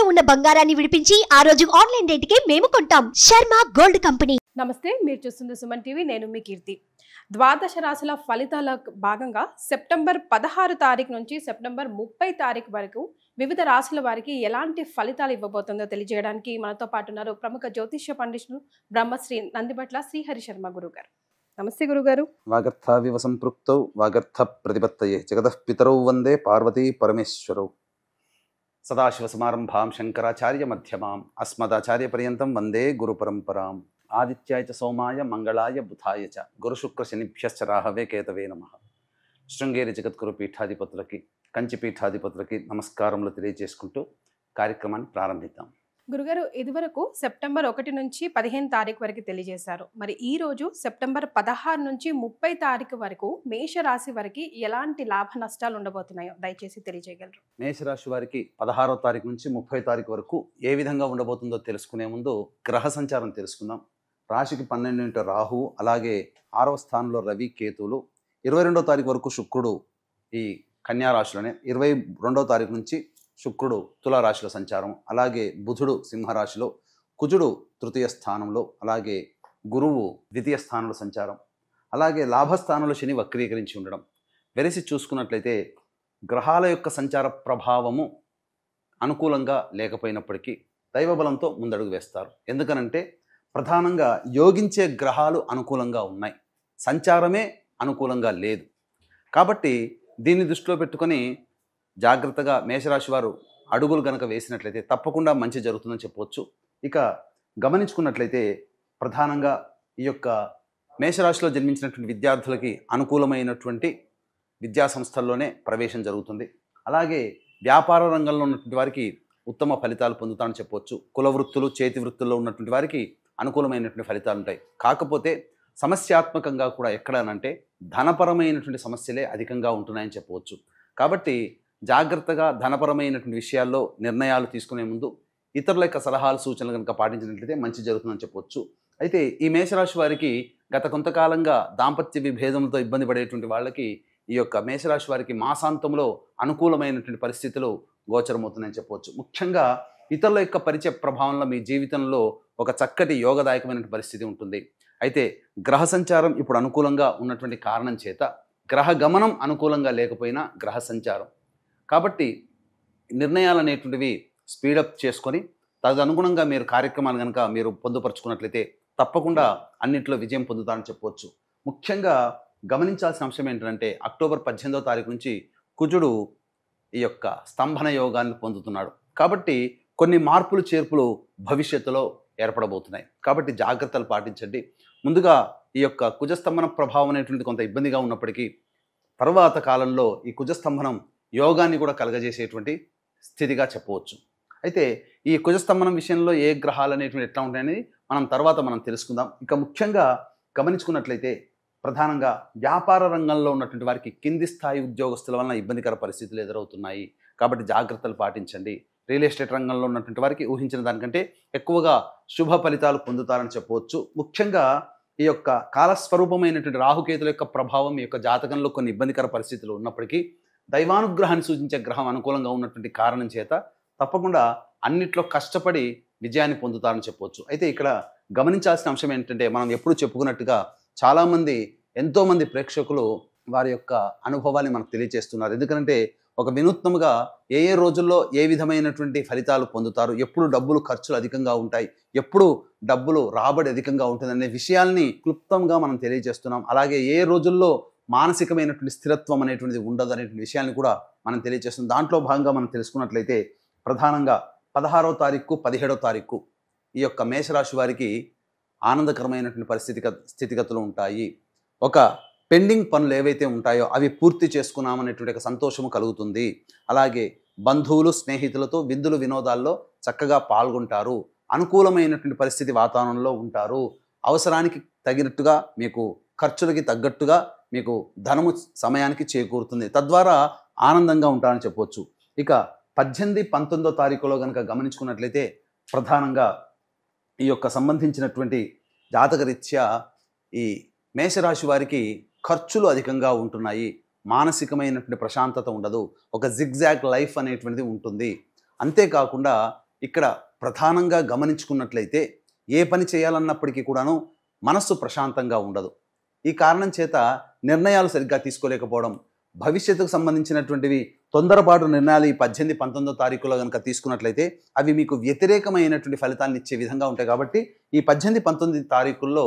ఇంట్లో ఉన్న బంగారాన్ని విడిపించి ఆ రోజు ఆన్లైన్ రేటుకే మేము కొంటాం శర్మ గోల్డ్ కంపెనీ నమస్తే మీరు చూస్తుంది సుమన్ టీవీ నేను మీ కీర్తి ద్వాదశ రాశుల ఫలితాల భాగంగా సెప్టెంబర్ పదహారు తారీఖు నుంచి సెప్టెంబర్ ముప్పై తారీఖు వరకు వివిధ రాశుల వారికి ఎలాంటి ఫలితాలు ఇవ్వబోతుందో తెలియజేయడానికి మనతో పాటు ఉన్నారు ప్రముఖ జ్యోతిష్య పండితులు బ్రహ్మశ్రీ నందిపట్ల శ్రీహరి శర్మ గురువు గారు నమస్తే గురుగారు వాగర్థ వివ సంపృక్తౌ వాగర్థ ప్రతిపత్తయే జగతః పితరౌ వందే పార్వతీ పరమేశ్వరౌ సదాశివసమారంభాం శంకరాచార్య మధ్యమాం అస్మదాచార్యపర్యంతం వందే గురుపరంపరాం ఆదిత్యాయ సోమాయ మంగళాయ బుధాయ చ గురుశుక్రశనిభ్యశ్చ రాహవే కేతవే నమ శృంగేరి జగద్గురు పీఠాధిపతులకి కంచి పీఠాధిపతులకి నమస్కారములు తెలియజేసుకుంటూ కార్యక్రమాన్ని ప్రారంభిద్దాం గురుగారు ఇదివరకు సెప్టెంబర్ ఒకటి నుంచి పదిహేను తారీఖు వరకు తెలియజేశారు మరి ఈ రోజు సెప్టెంబర్ పదహారు నుంచి ముప్పై తారీఖు వరకు మేషరాశి వారికి ఎలాంటి లాభ నష్టాలు ఉండబోతున్నాయో దయచేసి తెలియజేయగలరు మేషరాశి వారికి పదహారో తారీఖు నుంచి ముప్పై తారీఖు వరకు ఏ విధంగా ఉండబోతుందో తెలుసుకునే ముందు గ్రహ సంచారం తెలుసుకుందాం రాశికి పన్నెండు రాహు అలాగే ఆరవ స్థానంలో రవి కేతువులు ఇరవై రెండో తారీఖు వరకు శుక్రుడు ఈ కన్యా రాశిలోనే ఇరవై రెండో తారీఖు నుంచి శుక్రుడు తులారాశిలో సంచారం అలాగే బుధుడు సింహరాశిలో కుజుడు తృతీయ స్థానంలో అలాగే గురువు ద్వితీయ స్థానంలో సంచారం అలాగే లాభస్థానంలో శని వక్రీకరించి ఉండడం వెరసి చూసుకున్నట్లయితే గ్రహాల యొక్క సంచార ప్రభావము అనుకూలంగా లేకపోయినప్పటికీ దైవబలంతో ముందడుగు వేస్తారు ఎందుకనంటే ప్రధానంగా యోగించే గ్రహాలు అనుకూలంగా ఉన్నాయి సంచారమే అనుకూలంగా లేదు కాబట్టి దీన్ని దృష్టిలో పెట్టుకొని జాగ్రత్తగా మేషరాశి వారు అడుగులు గనక వేసినట్లయితే తప్పకుండా మంచి జరుగుతుందని చెప్పవచ్చు ఇక గమనించుకున్నట్లయితే ప్రధానంగా ఈ యొక్క మేషరాశిలో జన్మించినటువంటి విద్యార్థులకి అనుకూలమైనటువంటి విద్యా సంస్థల్లోనే ప్రవేశం జరుగుతుంది అలాగే వ్యాపార రంగంలో ఉన్నటువంటి వారికి ఉత్తమ ఫలితాలు పొందుతానని చెప్పవచ్చు కుల వృత్తులు చేతి వృత్తుల్లో ఉన్నటువంటి వారికి అనుకూలమైనటువంటి ఫలితాలు ఉంటాయి కాకపోతే సమస్యాత్మకంగా కూడా ఎక్కడనంటే ధనపరమైనటువంటి సమస్యలే అధికంగా ఉంటున్నాయని చెప్పవచ్చు కాబట్టి జాగ్రత్తగా ధనపరమైనటువంటి విషయాల్లో నిర్ణయాలు తీసుకునే ముందు ఇతరుల యొక్క సలహాలు సూచనలు కనుక పాటించినట్లయితే మంచి జరుగుతుందని చెప్పొచ్చు అయితే ఈ మేషరాశి వారికి గత కొంతకాలంగా దాంపత్య విభేదంతో ఇబ్బంది పడేటువంటి వాళ్ళకి ఈ యొక్క మేషరాశి వారికి మాసాంతంలో అనుకూలమైనటువంటి పరిస్థితులు గోచరమవుతుందని చెప్పవచ్చు ముఖ్యంగా ఇతరుల యొక్క పరిచయ ప్రభావంలో మీ జీవితంలో ఒక చక్కటి యోగదాయకమైన పరిస్థితి ఉంటుంది అయితే గ్రహ సంచారం ఇప్పుడు అనుకూలంగా ఉన్నటువంటి కారణం చేత గ్రహ గమనం అనుకూలంగా లేకపోయినా గ్రహ సంచారం కాబట్టి నిర్ణయాలు అనేటువంటివి స్పీడప్ చేసుకొని తదనుగుణంగా మీరు కార్యక్రమాలు కనుక మీరు పొందుపరుచుకున్నట్లయితే తప్పకుండా అన్నింటిలో విజయం పొందుతారని చెప్పవచ్చు ముఖ్యంగా గమనించాల్సిన అంశం ఏంటంటే అక్టోబర్ పద్దెనిమిదో తారీఖు నుంచి కుజుడు ఈ యొక్క స్తంభన యోగాన్ని పొందుతున్నాడు కాబట్టి కొన్ని మార్పులు చేర్పులు భవిష్యత్తులో ఏర్పడబోతున్నాయి కాబట్టి జాగ్రత్తలు పాటించండి ముందుగా ఈ యొక్క కుజస్తంభన ప్రభావం అనేటువంటిది కొంత ఇబ్బందిగా ఉన్నప్పటికీ తర్వాత కాలంలో ఈ కుజస్తంభనం యోగాన్ని కూడా కలగజేసేటువంటి స్థితిగా చెప్పవచ్చు అయితే ఈ కుజస్తంభనం విషయంలో ఏ గ్రహాలు అనేటువంటి ఎట్లా ఉంటాయనేది మనం తర్వాత మనం తెలుసుకుందాం ఇక ముఖ్యంగా గమనించుకున్నట్లయితే ప్రధానంగా వ్యాపార రంగంలో ఉన్నటువంటి వారికి కింది స్థాయి ఉద్యోగస్తుల వలన ఇబ్బందికర పరిస్థితులు ఎదురవుతున్నాయి కాబట్టి జాగ్రత్తలు పాటించండి రియల్ ఎస్టేట్ రంగంలో ఉన్నటువంటి వారికి ఊహించిన దానికంటే ఎక్కువగా శుభ ఫలితాలు పొందుతారని చెప్పవచ్చు ముఖ్యంగా ఈ యొక్క కాలస్వరూపమైనటువంటి రాహుకేతుల యొక్క ప్రభావం ఈ యొక్క జాతకంలో కొన్ని ఇబ్బందికర పరిస్థితులు ఉన్నప్పటికీ దైవానుగ్రహాన్ని సూచించే గ్రహం అనుకూలంగా ఉన్నటువంటి కారణం చేత తప్పకుండా అన్నిట్లో కష్టపడి విజయాన్ని పొందుతారని చెప్పవచ్చు అయితే ఇక్కడ గమనించాల్సిన అంశం ఏంటంటే మనం ఎప్పుడు చెప్పుకున్నట్టుగా చాలామంది ఎంతోమంది ప్రేక్షకులు వారి యొక్క అనుభవాన్ని మనకు తెలియజేస్తున్నారు ఎందుకంటే ఒక వినూత్నముగా ఏ ఏ రోజుల్లో ఏ విధమైనటువంటి ఫలితాలు పొందుతారు ఎప్పుడు డబ్బులు ఖర్చులు అధికంగా ఉంటాయి ఎప్పుడు డబ్బులు రాబడి అధికంగా ఉంటుందనే విషయాల్ని క్లుప్తంగా మనం తెలియజేస్తున్నాం అలాగే ఏ రోజుల్లో మానసికమైనటువంటి స్థిరత్వం అనేటువంటిది ఉండదు అనేటువంటి విషయాన్ని కూడా మనం తెలియజేస్తుంది దాంట్లో భాగంగా మనం తెలుసుకున్నట్లయితే ప్రధానంగా పదహారో తారీఖు పదిహేడో తారీఖు ఈ యొక్క మేషరాశి వారికి ఆనందకరమైనటువంటి పరిస్థితి స్థితిగతులు ఉంటాయి ఒక పెండింగ్ పనులు ఏవైతే ఉంటాయో అవి పూర్తి చేసుకున్నామనేటువంటి ఒక సంతోషము కలుగుతుంది అలాగే బంధువులు స్నేహితులతో విందులు వినోదాల్లో చక్కగా పాల్గొంటారు అనుకూలమైనటువంటి పరిస్థితి వాతావరణంలో ఉంటారు అవసరానికి తగినట్టుగా మీకు ఖర్చులకి తగ్గట్టుగా మీకు ధనము సమయానికి చేకూరుతుంది తద్వారా ఆనందంగా ఉంటారని చెప్పవచ్చు ఇక పద్దెనిమిది పంతొమ్మిదో తారీఖులో కనుక గమనించుకున్నట్లయితే ప్రధానంగా ఈ యొక్క సంబంధించినటువంటి జాతకరీత్యా ఈ మేషరాశి వారికి ఖర్చులు అధికంగా ఉంటున్నాయి మానసికమైనటువంటి ప్రశాంతత ఉండదు ఒక జిగ్జాగ్ లైఫ్ అనేటువంటిది ఉంటుంది అంతేకాకుండా ఇక్కడ ప్రధానంగా గమనించుకున్నట్లయితే ఏ పని చేయాలన్నప్పటికీ కూడాను మనస్సు ప్రశాంతంగా ఉండదు ఈ కారణం చేత నిర్ణయాలు సరిగ్గా తీసుకోలేకపోవడం భవిష్యత్తుకు సంబంధించినటువంటివి తొందరపాటు నిర్ణయాలు ఈ పద్దెనిమిది పంతొమ్మిదో తారీఖులో కనుక తీసుకున్నట్లయితే అవి మీకు వ్యతిరేకమైనటువంటి ఫలితాన్ని ఇచ్చే విధంగా ఉంటాయి కాబట్టి ఈ పద్దెనిమిది పంతొమ్మిది తారీఖుల్లో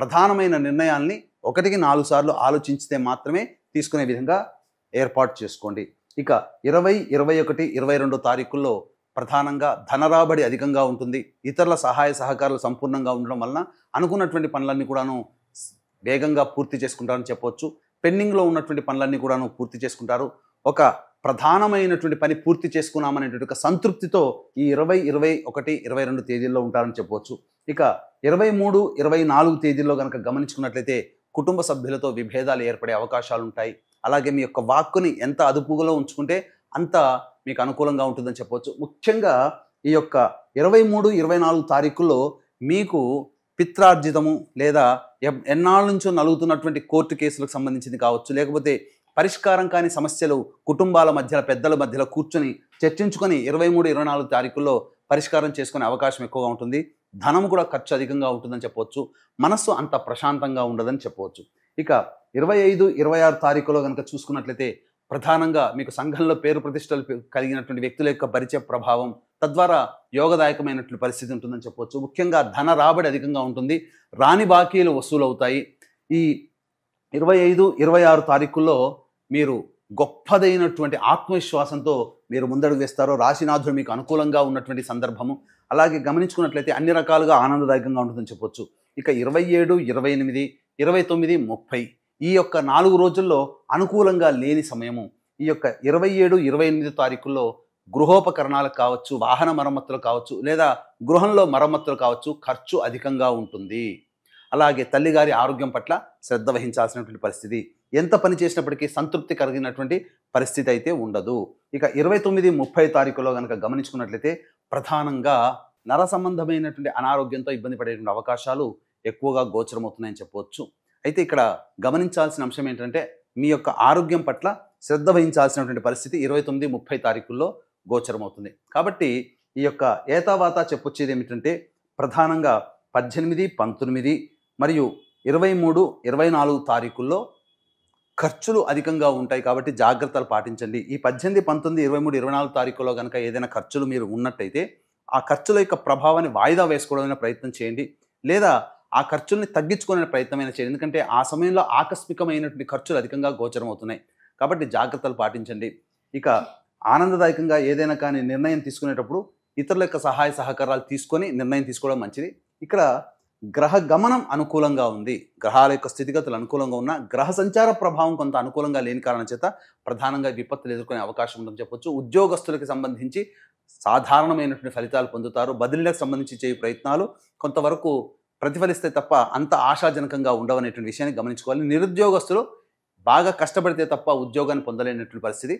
ప్రధానమైన నిర్ణయాల్ని ఒకటికి నాలుగు సార్లు ఆలోచించితే మాత్రమే తీసుకునే విధంగా ఏర్పాటు చేసుకోండి ఇక ఇరవై ఇరవై ఒకటి ఇరవై రెండో తారీఖుల్లో ప్రధానంగా ధనరాబడి అధికంగా ఉంటుంది ఇతరుల సహాయ సహకారాలు సంపూర్ణంగా ఉండడం వలన అనుకున్నటువంటి పనులన్నీ కూడాను వేగంగా పూర్తి చేసుకుంటారని చెప్పవచ్చు పెండింగ్లో ఉన్నటువంటి పనులన్నీ కూడాను పూర్తి చేసుకుంటారు ఒక ప్రధానమైనటువంటి పని పూర్తి చేసుకున్నామనేటువంటి ఒక సంతృప్తితో ఈ ఇరవై ఇరవై ఒకటి ఇరవై రెండు తేదీల్లో ఉంటారని చెప్పవచ్చు ఇక ఇరవై మూడు ఇరవై నాలుగు తేదీల్లో కనుక గమనించుకున్నట్లయితే కుటుంబ సభ్యులతో విభేదాలు ఏర్పడే అవకాశాలు ఉంటాయి అలాగే మీ యొక్క వాక్కుని ఎంత అదుపులో ఉంచుకుంటే అంత మీకు అనుకూలంగా ఉంటుందని చెప్పవచ్చు ముఖ్యంగా ఈ యొక్క ఇరవై మూడు ఇరవై నాలుగు తారీఖుల్లో మీకు పిత్రార్జితము లేదా ఎన్నాళ్ళ నుంచో నలుగుతున్నటువంటి కోర్టు కేసులకు సంబంధించింది కావచ్చు లేకపోతే పరిష్కారం కాని సమస్యలు కుటుంబాల మధ్య పెద్దల మధ్యలో కూర్చొని చర్చించుకొని ఇరవై మూడు ఇరవై నాలుగు తారీఖుల్లో పరిష్కారం చేసుకునే అవకాశం ఎక్కువగా ఉంటుంది ధనం కూడా ఖర్చు అధికంగా ఉంటుందని చెప్పవచ్చు మనస్సు అంత ప్రశాంతంగా ఉండదని చెప్పవచ్చు ఇక ఇరవై ఐదు ఇరవై ఆరు తారీఖులో కనుక చూసుకున్నట్లయితే ప్రధానంగా మీకు సంఘంలో పేరు ప్రతిష్టలు కలిగినటువంటి వ్యక్తుల యొక్క పరిచయ ప్రభావం తద్వారా యోగదాయకమైనట్లు పరిస్థితి ఉంటుందని చెప్పవచ్చు ముఖ్యంగా ధన రాబడి అధికంగా ఉంటుంది రాని బాకీలు వసూలవుతాయి ఈ ఇరవై ఐదు ఇరవై ఆరు తారీఖుల్లో మీరు గొప్పదైనటువంటి ఆత్మవిశ్వాసంతో మీరు ముందడుగు వేస్తారు రాశినాథుడు మీకు అనుకూలంగా ఉన్నటువంటి సందర్భము అలాగే గమనించుకున్నట్లయితే అన్ని రకాలుగా ఆనందదాయకంగా ఉంటుందని చెప్పొచ్చు ఇక ఇరవై ఏడు ఇరవై ఎనిమిది ఇరవై తొమ్మిది ముప్పై ఈ యొక్క నాలుగు రోజుల్లో అనుకూలంగా లేని సమయము ఈ యొక్క ఇరవై ఏడు ఇరవై ఎనిమిది తారీఖుల్లో గృహోపకరణాలకు కావచ్చు వాహన మరమ్మతులు కావచ్చు లేదా గృహంలో మరమ్మతులు కావచ్చు ఖర్చు అధికంగా ఉంటుంది అలాగే తల్లిగారి ఆరోగ్యం పట్ల శ్రద్ధ వహించాల్సినటువంటి పరిస్థితి ఎంత పని చేసినప్పటికీ సంతృప్తి కలిగినటువంటి పరిస్థితి అయితే ఉండదు ఇక ఇరవై తొమ్మిది ముప్పై తారీఖులో కనుక గమనించుకున్నట్లయితే ప్రధానంగా నర సంబంధమైనటువంటి అనారోగ్యంతో ఇబ్బంది పడేటువంటి అవకాశాలు ఎక్కువగా గోచరమవుతున్నాయని చెప్పవచ్చు అయితే ఇక్కడ గమనించాల్సిన అంశం ఏంటంటే మీ యొక్క ఆరోగ్యం పట్ల శ్రద్ధ వహించాల్సినటువంటి పరిస్థితి ఇరవై తొమ్మిది ముప్పై తారీఖుల్లో గోచరమవుతుంది కాబట్టి ఈ యొక్క ఏతావాత చెప్పొచ్చేది ఏమిటంటే ప్రధానంగా పద్దెనిమిది పంతొమ్మిది మరియు ఇరవై మూడు ఇరవై నాలుగు తారీఖుల్లో ఖర్చులు అధికంగా ఉంటాయి కాబట్టి జాగ్రత్తలు పాటించండి ఈ పద్దెనిమిది పంతొమ్మిది ఇరవై మూడు ఇరవై నాలుగు తారీఖులో కనుక ఏదైనా ఖర్చులు మీరు ఉన్నట్టయితే ఆ ఖర్చుల యొక్క ప్రభావాన్ని వాయిదా వేసుకోవడమైన ప్రయత్నం చేయండి లేదా ఆ ఖర్చుల్ని తగ్గించుకునే ప్రయత్నమైనా చేయండి ఎందుకంటే ఆ సమయంలో ఆకస్మికమైనటువంటి ఖర్చులు అధికంగా గోచరం అవుతున్నాయి కాబట్టి జాగ్రత్తలు పాటించండి ఇక ఆనందదాయకంగా ఏదైనా కానీ నిర్ణయం తీసుకునేటప్పుడు ఇతరుల యొక్క సహాయ సహకారాలు తీసుకొని నిర్ణయం తీసుకోవడం మంచిది ఇక్కడ గ్రహ గమనం అనుకూలంగా ఉంది గ్రహాల యొక్క స్థితిగతులు అనుకూలంగా ఉన్న గ్రహ సంచార ప్రభావం కొంత అనుకూలంగా లేని కారణం చేత ప్రధానంగా విపత్తులు ఎదుర్కొనే అవకాశం ఉందని చెప్పొచ్చు ఉద్యోగస్తులకి సంబంధించి సాధారణమైనటువంటి ఫలితాలు పొందుతారు బదిలీలకు సంబంధించి చేయ ప్రయత్నాలు కొంతవరకు ప్రతిఫలిస్తే తప్ప అంత ఆశాజనకంగా ఉండవనేటువంటి విషయాన్ని గమనించుకోవాలి నిరుద్యోగస్తులు బాగా కష్టపడితే తప్ప ఉద్యోగాన్ని పొందలేనటువంటి పరిస్థితి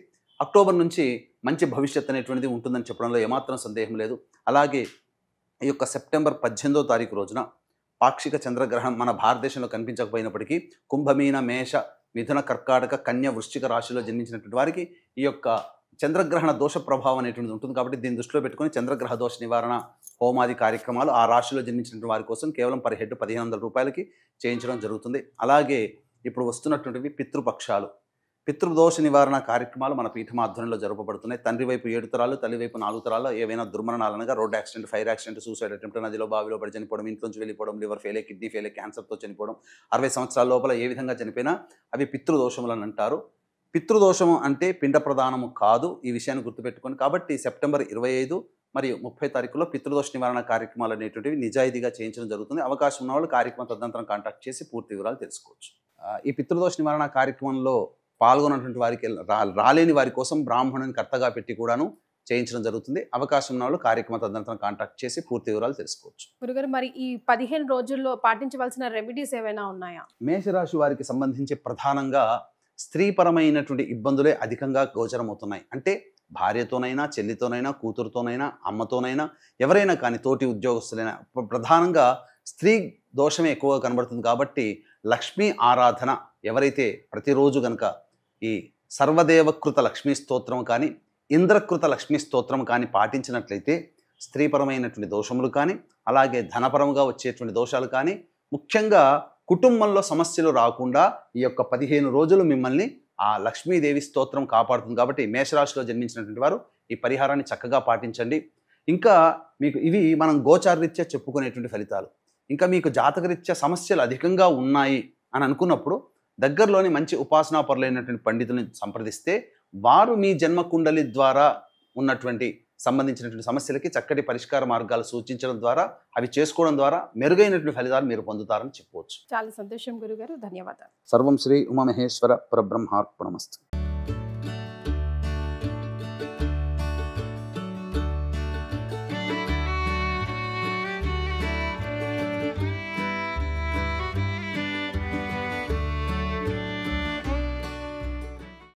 అక్టోబర్ నుంచి మంచి భవిష్యత్ అనేటువంటిది ఉంటుందని చెప్పడంలో ఏమాత్రం సందేహం లేదు అలాగే ఈ యొక్క సెప్టెంబర్ పద్దెనిమిదో తారీఖు రోజున పాక్షిక చంద్రగ్రహణం మన భారతదేశంలో కనిపించకపోయినప్పటికీ కుంభమీన మేష మిథున కర్కాటక కన్య వృశ్చిక రాశిలో జన్మించినటువంటి వారికి ఈ యొక్క చంద్రగ్రహణ దోష ప్రభావం అనేటువంటిది ఉంటుంది కాబట్టి దీన్ని దృష్టిలో పెట్టుకుని చంద్రగ్రహ దోష నివారణ హోమాది కార్యక్రమాలు ఆ రాశిలో జన్మించినటువంటి వారి కోసం కేవలం పదిహేడు పదిహేను వందల రూపాయలకి చేయించడం జరుగుతుంది అలాగే ఇప్పుడు వస్తున్నటువంటివి పితృపక్షాలు పితృదోష నివారణ కార్యక్రమాలు మన పీఠం ఆధ్వర్యంలో జరపబడుతున్నాయి తండ్రి వైపు ఏడు తరాలు తల్లి వైపు నాలుగు తరాలు ఏవైనా దుర్మరణాలు అనగా road accident fire accident suicide attempt నదిలో బావిలో పడి చనిపోవడం ఇంట్లోంచి వెళ్ళిపోవడం లివర్ ఫెయిలే కిడ్నీ ఫెయిలే క్యాన్సర్తో చనిపోవడం అరవై సంవత్సరాల లోపల ఏ విధంగా చనిపోయినా అవి పితృదోషములని అంటారు పితృదోషము అంటే పిండ ప్రధానము కాదు ఈ విషయాన్ని గుర్తుపెట్టుకొని కాబట్టి సెప్టెంబర్ ఇరవై ఐదు మరియు ముప్పై తారీఖులో పితృదోష నివారణ కార్యక్రమాలు అనేటువంటివి నిజాయితీగా చేయించడం జరుగుతుంది అవకాశం ఉన్న వాళ్ళు కార్యక్రమం తదనంతరం కాంటాక్ట్ చేసి పూర్తి వివరాలు తెలుసుకోవచ్చు ఈ పితృదోష నివారణ కార్యక్రమంలో పాల్గొన్నటువంటి వారికి రాలేని వారి కోసం బ్రాహ్మణుని కర్తగా పెట్టి కూడాను చేయించడం జరుగుతుంది అవకాశం ఉన్న వాళ్ళు కార్యక్రమ తదనంతరం కాంటాక్ట్ చేసి పూర్తి వివరాలు తెలుసుకోవచ్చు గురుగారు మరి ఈ పదిహేను రోజుల్లో పాటించవలసిన రెమెడీస్ ఏమైనా ఉన్నాయా మేషరాశి వారికి సంబంధించి ప్రధానంగా స్త్రీపరమైనటువంటి ఇబ్బందులే అధికంగా గోచరమవుతున్నాయి అంటే భార్యతోనైనా చెల్లితోనైనా కూతురుతోనైనా అమ్మతోనైనా ఎవరైనా కానీ తోటి ఉద్యోగస్తులైనా ప్రధానంగా స్త్రీ దోషమే ఎక్కువగా కనబడుతుంది కాబట్టి లక్ష్మీ ఆరాధన ఎవరైతే ప్రతిరోజు కనుక ఈ సర్వదేవకృత లక్ష్మీ స్తోత్రం కానీ ఇంద్రకృత లక్ష్మీ స్తోత్రం కానీ పాటించినట్లయితే స్త్రీపరమైనటువంటి దోషములు కానీ అలాగే ధనపరంగా వచ్చేటువంటి దోషాలు కానీ ముఖ్యంగా కుటుంబంలో సమస్యలు రాకుండా ఈ యొక్క పదిహేను రోజులు మిమ్మల్ని ఆ లక్ష్మీదేవి స్తోత్రం కాపాడుతుంది కాబట్టి మేషరాశిలో జన్మించినటువంటి వారు ఈ పరిహారాన్ని చక్కగా పాటించండి ఇంకా మీకు ఇవి మనం గోచారరీత్యా చెప్పుకునేటువంటి ఫలితాలు ఇంకా మీకు జాతకరీత్యా సమస్యలు అధికంగా ఉన్నాయి అని అనుకున్నప్పుడు దగ్గరలోని మంచి ఉపాసనా పరులైనటువంటి పండితులను సంప్రదిస్తే వారు మీ జన్మ కుండలి ద్వారా ఉన్నటువంటి సంబంధించినటువంటి సమస్యలకి చక్కటి పరిష్కార మార్గాలు సూచించడం ద్వారా అవి చేసుకోవడం ద్వారా మెరుగైనటువంటి ఫలితాలు మీరు పొందుతారని చెప్పవచ్చు చాలా సంతోషం గురుగారు ధన్యవాదాలు సర్వం శ్రీ ఉమామహేశ్వర పరబ్రహ్మార్పణమస్తు